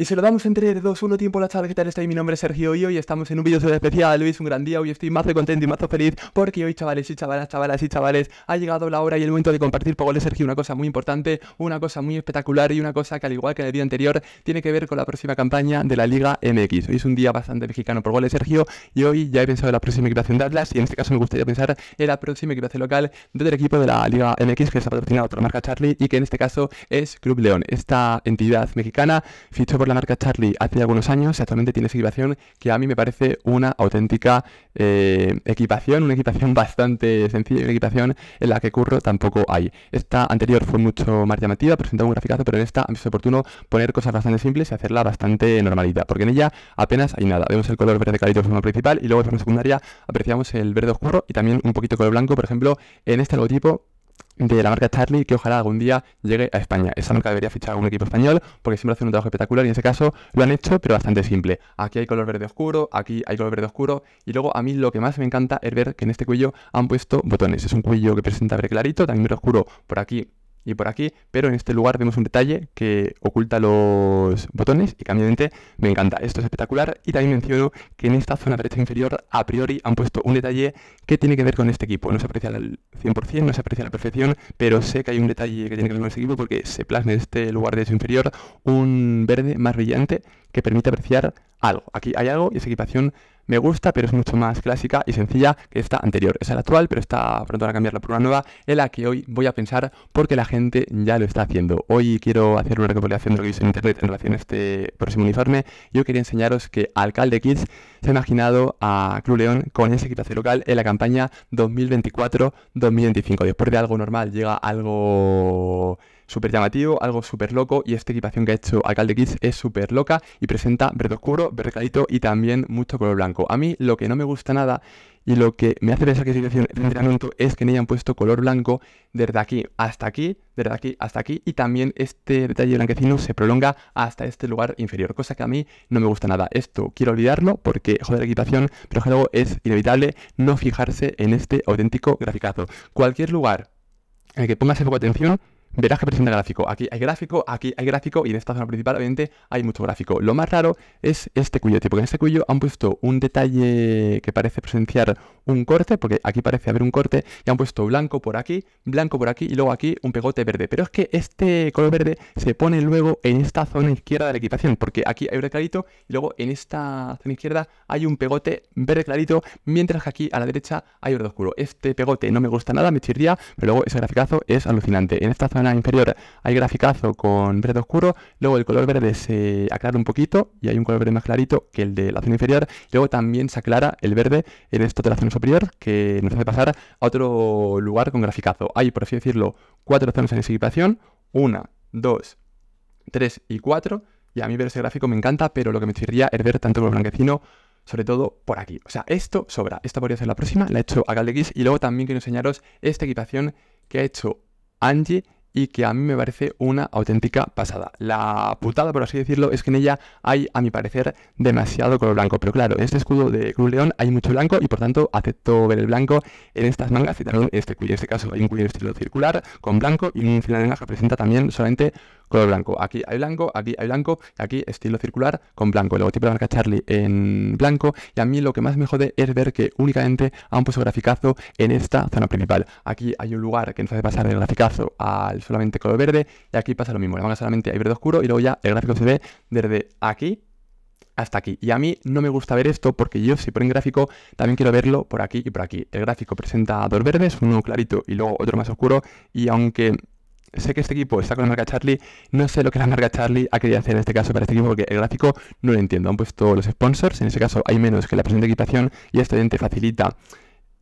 Y se lo damos entre dos, 2, tiempo la charla. ¿Qué tal estáis? Mi nombre es Sergio y hoy estamos en un vídeo especial. Hoy es un gran día, hoy estoy más contento y más feliz porque hoy, chavales y chavalas, chavalas y chavales, ha llegado la hora y el momento de compartir por goles, Sergio. Una cosa muy importante, una cosa muy espectacular y una cosa que, al igual que el día anterior, tiene que ver con la próxima campaña de la Liga MX. Hoy es un día bastante mexicano por goles, Sergio, y hoy ya he pensado en la próxima creación de Atlas y en este caso me gustaría pensar en la próxima creación local del equipo de la Liga MX que está patrocinado por la marca Charlie y que en este caso es Club León, esta entidad mexicana fichó por la marca Charlie hace algunos años y actualmente esa equipación que a mí me parece una auténtica eh, equipación, una equipación bastante sencilla, una equipación en la que curro tampoco hay. Esta anterior fue mucho más llamativa, presentaba un graficado, pero en esta es oportuno poner cosas bastante simples y hacerla bastante normalita, porque en ella apenas hay nada. Vemos el color verde clarito de forma principal y luego de forma secundaria apreciamos el verde oscuro y también un poquito color blanco, por ejemplo, en este logotipo de la marca Charlie que ojalá algún día llegue a España. Esa marca debería fichar a un equipo español porque siempre hace un trabajo espectacular y en ese caso lo han hecho, pero bastante simple. Aquí hay color verde oscuro, aquí hay color verde oscuro y luego a mí lo que más me encanta es ver que en este cuello han puesto botones. Es un cuello que presenta verde clarito, también verde oscuro por aquí y por aquí, pero en este lugar vemos un detalle que oculta los botones y que me encanta. Esto es espectacular y también menciono que en esta zona derecha inferior a priori han puesto un detalle que tiene que ver con este equipo. No se aprecia al 100%, no se aprecia a la perfección, pero sé que hay un detalle que tiene que ver con este equipo porque se plasma en este lugar de derecho inferior un verde más brillante que permite apreciar algo. Aquí hay algo y esa equipación me gusta, pero es mucho más clásica y sencilla que esta anterior. Es la actual, pero está pronto a cambiarla por una nueva, en la que hoy voy a pensar porque la gente ya lo está haciendo. Hoy quiero hacer una recopilación de lo que hice en internet en relación a este próximo uniforme. Yo quería enseñaros que Alcalde Kids se ha imaginado a Club León con esa equipación local en la campaña 2024-2025. Después de algo normal llega algo súper llamativo, algo súper loco y esta equipación que ha hecho Alcalde Kids es súper loca y presenta verde oscuro, verde clarito y también mucho color blanco. A mí lo que no me gusta nada y lo que me hace pensar que es ilusión... de entrenamiento es que en ella han puesto color blanco desde aquí hasta aquí, desde aquí hasta aquí, y también este detalle blanquecino se prolonga hasta este lugar inferior, cosa que a mí no me gusta nada. Esto quiero olvidarlo porque, joder, la equipación, pero es inevitable no fijarse en este auténtico graficazo. Cualquier lugar en el que pongas de atención, Verás que presenta gráfico. Aquí hay gráfico, aquí hay gráfico y en esta zona principal obviamente hay mucho gráfico. Lo más raro es este cuello, porque en este cuello han puesto un detalle que parece presenciar un corte, porque aquí parece haber un corte, y han puesto blanco por aquí, blanco por aquí y luego aquí un pegote verde. Pero es que este color verde se pone luego en esta zona izquierda de la equipación, porque aquí hay verde clarito y luego en esta zona izquierda hay un pegote verde clarito, mientras que aquí a la derecha hay verde oscuro. Este pegote no me gusta nada, me chirría, pero luego ese graficazo es alucinante. En esta zona inferior hay graficazo con verde oscuro, luego el color verde se aclara un poquito y hay un color verde más clarito que el de la zona inferior, luego también se aclara el verde en esto de la zona superior que nos hace pasar a otro lugar con graficazo. Hay, por así decirlo, cuatro zonas en esa equipación, una, dos, tres y cuatro, y a mí ver ese gráfico me encanta, pero lo que me chirría es ver tanto el blanquecino sobre todo por aquí. O sea, esto sobra. Esta podría ser la próxima, la he hecho a X y luego también quiero enseñaros esta equipación que ha hecho Angie y que a mí me parece una auténtica pasada. La putada, por así decirlo, es que en ella hay, a mi parecer, demasiado color blanco. Pero claro, en este escudo de Cruz León hay mucho blanco y por tanto acepto ver el blanco en estas mangas. Y también este cuello, en este caso, hay un cuello estilo circular con blanco y un final de que presenta también solamente color blanco. Aquí hay blanco, aquí hay blanco, aquí estilo circular con blanco. El logotipo de la marca Charlie en blanco. Y a mí lo que más me jode es ver que únicamente han puesto graficazo en esta zona principal. Aquí hay un lugar que nos hace pasar el graficazo al solamente color verde. Y aquí pasa lo mismo, la manga solamente hay verde oscuro y luego ya el gráfico se ve desde aquí hasta aquí. Y a mí no me gusta ver esto porque yo si ponen gráfico también quiero verlo por aquí y por aquí. El gráfico presenta dos verdes, uno clarito y luego otro más oscuro. Y aunque sé que este equipo está con la marca Charlie, no sé lo que la marca Charlie ha querido hacer en este caso para este equipo porque el gráfico no lo entiendo. Han puesto los sponsors, en ese caso hay menos que la presente equipación y esto gente facilita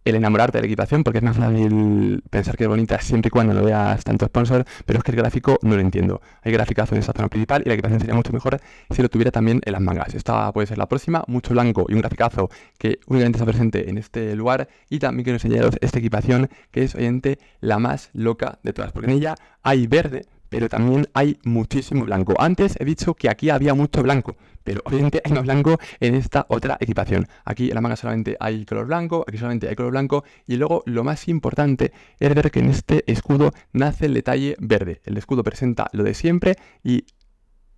el enamorarte de la equipación, porque es más fácil pensar que es bonita siempre y cuando lo veas tanto sponsor, pero es que el gráfico no lo entiendo. Hay graficazo en esta zona principal y la equipación sería mucho mejor si lo tuviera también en las mangas. Esta puede ser la próxima, mucho blanco y un graficazo que únicamente está presente en este lugar. Y también quiero enseñaros esta equipación que es obviamente la más loca de todas, porque en ella hay verde, pero también hay muchísimo blanco. Antes he dicho que aquí había mucho blanco, pero obviamente hay más blanco en esta otra equipación. Aquí en la manga solamente hay color blanco, aquí solamente hay color blanco, y luego lo más importante es ver que en este escudo nace el detalle verde. El escudo presenta lo de siempre y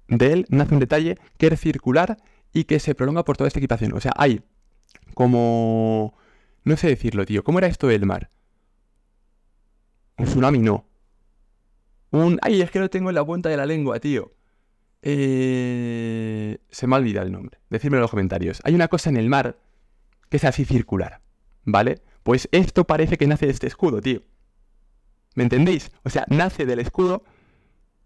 de él nace un detalle que es circular y que se prolonga por toda esta equipación. O sea, hay como... no sé decirlo, tío. ¿Cómo era esto del mar? Un tsunami no un. ¡Ay, es que lo tengo en la punta de la lengua, tío! Eh, se me ha olvidado el nombre. Decídmelo en los comentarios. Hay una cosa en el mar que es así circular, ¿vale? Pues esto parece que nace de este escudo, tío. ¿Me entendéis? O sea, nace del escudo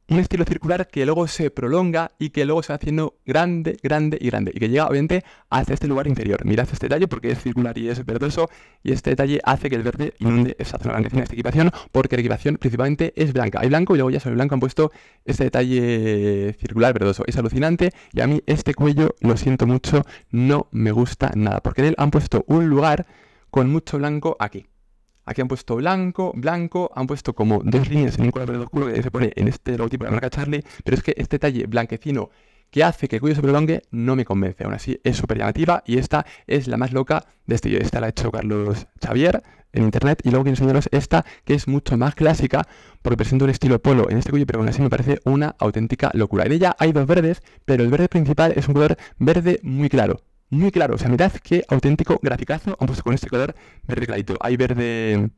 un estilo circular que luego se prolonga y que luego se va haciendo grande, grande y grande. Y que llega, obviamente, hacia este lugar inferior. Mirad este detalle porque es circular y es verdoso. Y este detalle hace que el verde inunde esa zona en esta equipación porque la equipación principalmente es blanca. Hay blanco y luego ya sobre blanco han puesto este detalle circular verdoso. Es alucinante y a mí este cuello, lo siento mucho, no me gusta nada. Porque en él han puesto un lugar con mucho blanco aquí. Aquí han puesto blanco, blanco, han puesto como dos líneas en un color verde oscuro que se pone en este logotipo de la marca Charlie, pero es que este talle blanquecino que hace que el cuello se prolongue no me convence. Aún así, es súper llamativa y esta es la más loca de este Esta la ha hecho Carlos Xavier en internet y luego quiero enseñaros esta que es mucho más clásica porque presenta un estilo polo en este cuello, pero aún así me parece una auténtica locura. De ella hay dos verdes, pero el verde principal es un color verde muy claro, muy claro. O sea, mirad qué auténtico graficazo han puesto con este color verde clarito. Hay verde en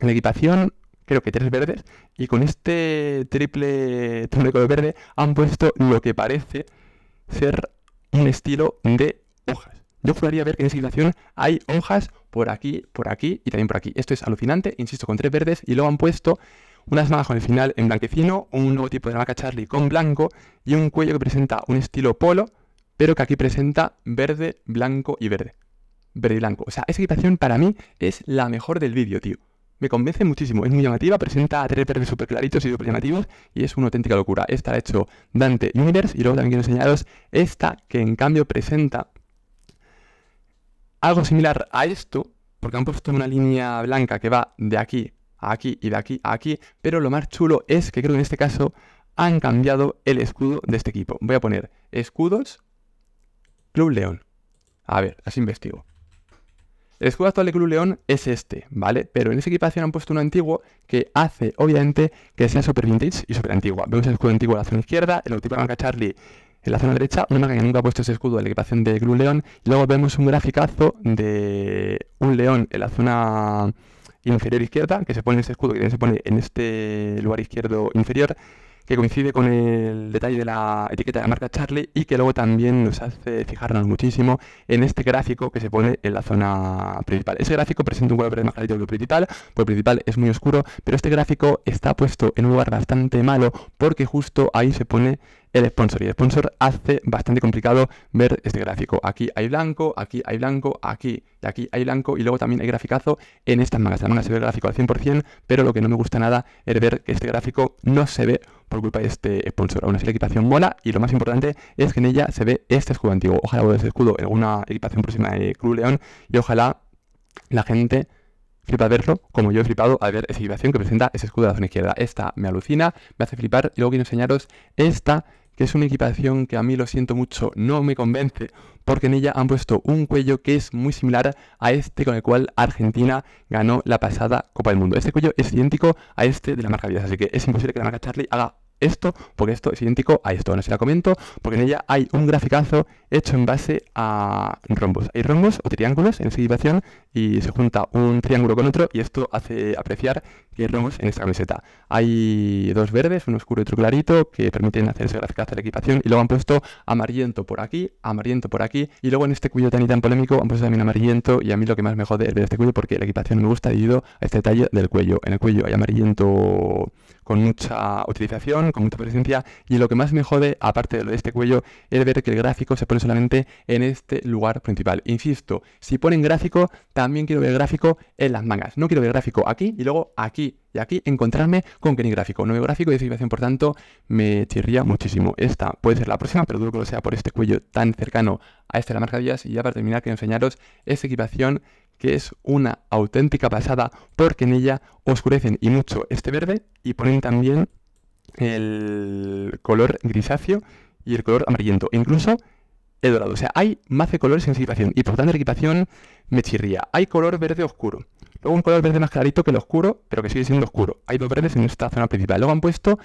la equipación, creo que tres verdes, y con este triple tono color verde han puesto lo que parece ser un estilo de hojas. Yo a ver que en esa equipación hay hojas por aquí, por aquí y también por aquí. Esto es alucinante, insisto, con tres verdes, y luego han puesto unas mangas con el final en blanquecino, un nuevo tipo de vaca Charlie con blanco y un cuello que presenta un estilo polo pero que aquí presenta verde, blanco y verde. Verde y blanco. O sea, esa equipación para mí es la mejor del vídeo, tío. Me convence muchísimo, es muy llamativa, presenta tres verdes súper claritos y súper llamativos y es una auténtica locura. Esta la ha hecho Dante Universe y luego también quiero enseñaros esta que en cambio presenta algo similar a esto, porque han puesto una línea blanca que va de aquí a aquí y de aquí a aquí, pero lo más chulo es que creo que en este caso han cambiado el escudo de este equipo. Voy a poner escudos Club León. A ver, así investigo. El escudo actual de Club León es este, ¿vale? Pero en esa equipación han puesto uno antiguo que hace, obviamente, que sea super vintage y super antigua. Vemos el escudo antiguo en la zona izquierda, el logotipo de marca Charlie en la zona derecha, una marca que nunca ha puesto ese escudo en la equipación de Club León. Y luego vemos un graficazo de un león en la zona inferior izquierda, que se pone ese escudo que se pone en este lugar izquierdo inferior que coincide con el detalle de la etiqueta de la marca Charlie y que luego también nos hace fijarnos muchísimo en este gráfico que se pone en la zona principal. Ese gráfico presenta un color de más clarito que el principal, porque el principal es muy oscuro, pero este gráfico está puesto en un lugar bastante malo porque justo ahí se pone el sponsor. Y el sponsor hace bastante complicado ver este gráfico. Aquí hay blanco, aquí hay blanco, aquí y aquí hay blanco. Y luego también hay graficazo en estas mangas. La manga se ve el gráfico al 100%, pero lo que no me gusta nada es ver que este gráfico no se ve por culpa de este sponsor. Aún así la equipación mola y lo más importante es que en ella se ve este escudo antiguo. Ojalá vuelva ese escudo en alguna equipación próxima de Club León y ojalá la gente flipa verlo, como yo he flipado al ver esa equipación que presenta ese escudo de la zona izquierda. Esta me alucina, me hace flipar y luego quiero enseñaros esta que es una equipación que a mí lo siento mucho, no me convence, porque en ella han puesto un cuello que es muy similar a este con el cual Argentina ganó la pasada Copa del Mundo. Este cuello es idéntico a este de la marca Adidas, así que es imposible que la marca Charlie haga esto, porque esto es idéntico a esto. No se la comento, porque en ella hay un graficazo hecho en base a rombos. Hay rombos o triángulos en esa equipación y se junta un triángulo con otro y esto hace apreciar que hay rombos en esta camiseta. Hay dos verdes, uno oscuro y otro clarito, que permiten hacer ese graficazo de la equipación y luego han puesto amarillento por aquí, amarillento por aquí y luego en este cuello tan y tan polémico han puesto también amarillento y a mí lo que más me jode es ver este cuello porque la equipación me gusta debido a este detalle del cuello. En el cuello hay amarillento con mucha utilización, con mucha presencia, y lo que más me jode, aparte de este cuello, es ver que el gráfico se pone solamente en este lugar principal. Insisto, si ponen gráfico, también quiero ver gráfico en las mangas. No quiero ver gráfico aquí y luego aquí y aquí encontrarme con que ni gráfico. No veo gráfico y esa por tanto, me chirría muchísimo. Esta puede ser la próxima, pero duro que lo sea por este cuello tan cercano a esta de la marca Díaz. Y ya para terminar, quiero enseñaros esta equipación que es una auténtica pasada porque en ella oscurecen y mucho este verde y ponen también el color grisáceo y el color amarillento, e incluso el dorado. O sea, hay más de colores en esa y por tanto la equipación me chirría. Hay color verde oscuro, luego un color verde más clarito que el oscuro, pero que sigue siendo oscuro. Hay dos verdes en esta zona principal. Luego han puesto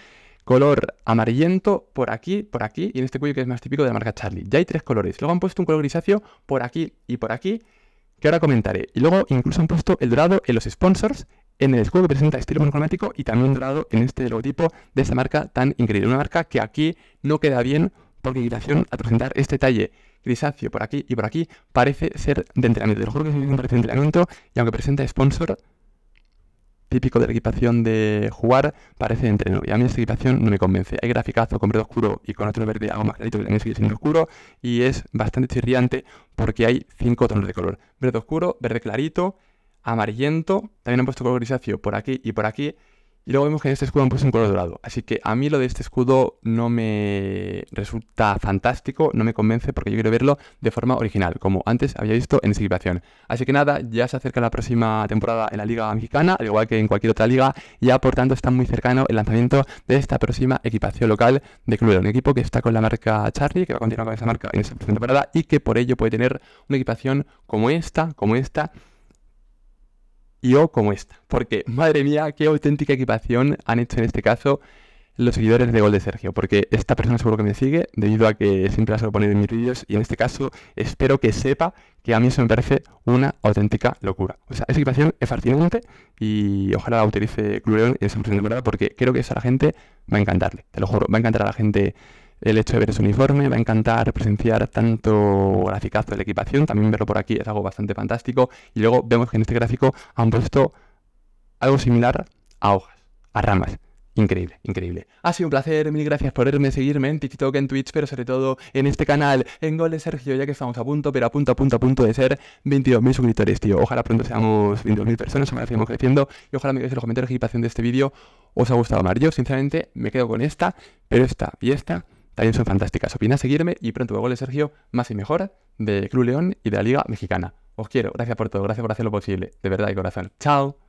color amarillento por aquí, por aquí y en este cuello que es más típico de la marca Charlie. Ya hay tres colores. Luego han puesto un color grisáceo por aquí y por aquí que ahora comentaré. Y luego incluso han puesto el dorado en los sponsors, en el escudo que presenta estilo monocromático y también dorado en este logotipo de esta marca tan increíble. Una marca que aquí no queda bien porque relación a presentar este talle grisáceo por aquí y por aquí parece ser de entrenamiento. el lo que es de entrenamiento y aunque presenta sponsor típico de la equipación de jugar, parece de entreno. Y a mí esta equipación no me convence. Hay graficazo con verde oscuro y con otro verde algo más clarito que también sigue oscuro. Y es bastante chirriante porque hay cinco tonos de color. Verde oscuro, verde clarito, amarillento. También han puesto color grisáceo por aquí y por aquí. Y luego vemos que en este escudo han puesto un color dorado. Así que a mí lo de este escudo no me resulta fantástico, no me convence porque yo quiero verlo de forma original, como antes había visto en Equipación. Así que nada, ya se acerca la próxima temporada en la Liga Mexicana, al igual que en cualquier otra liga. Ya por tanto está muy cercano el lanzamiento de esta próxima equipación local de Cluedo. Un equipo que está con la marca Charlie, que va a continuar con esa marca en esta temporada y que por ello puede tener una equipación como esta, como esta y o como esta. Porque, madre mía, qué auténtica equipación han hecho en este caso los seguidores de Gol de Sergio, porque esta persona seguro que me sigue, debido a que siempre la suelo poner en mis vídeos, y en este caso espero que sepa que a mí eso me parece una auténtica locura. O sea, esa equipación es fascinante y ojalá la utilice León en esa temporada, porque creo que eso a la gente va a encantarle, te lo juro, va a encantar a la gente el hecho de ver ese uniforme. Va a encantar presenciar tanto graficazo de la equipación, también verlo por aquí es algo bastante fantástico. Y luego vemos que en este gráfico han puesto algo similar a hojas, a ramas. Increíble, increíble. Ha sido un placer, mil gracias por verme, seguirme en TikTok, en Twitch, pero sobre todo en este canal, en Gol de Sergio, ya que estamos a punto, pero a punto, a punto, a punto de ser 22.000 suscriptores, tío. Ojalá pronto seamos 22.000 personas, ojalá sigamos creciendo y ojalá me deis en los comentarios de equipación de este vídeo os ha gustado más. Yo, sinceramente, me quedo con esta, pero esta y esta también son fantásticas. Opina, seguirme y pronto de goles, Sergio, más y mejor de Club León y de la Liga Mexicana. Os quiero, gracias por todo, gracias por hacer lo posible, de verdad y corazón. Chao.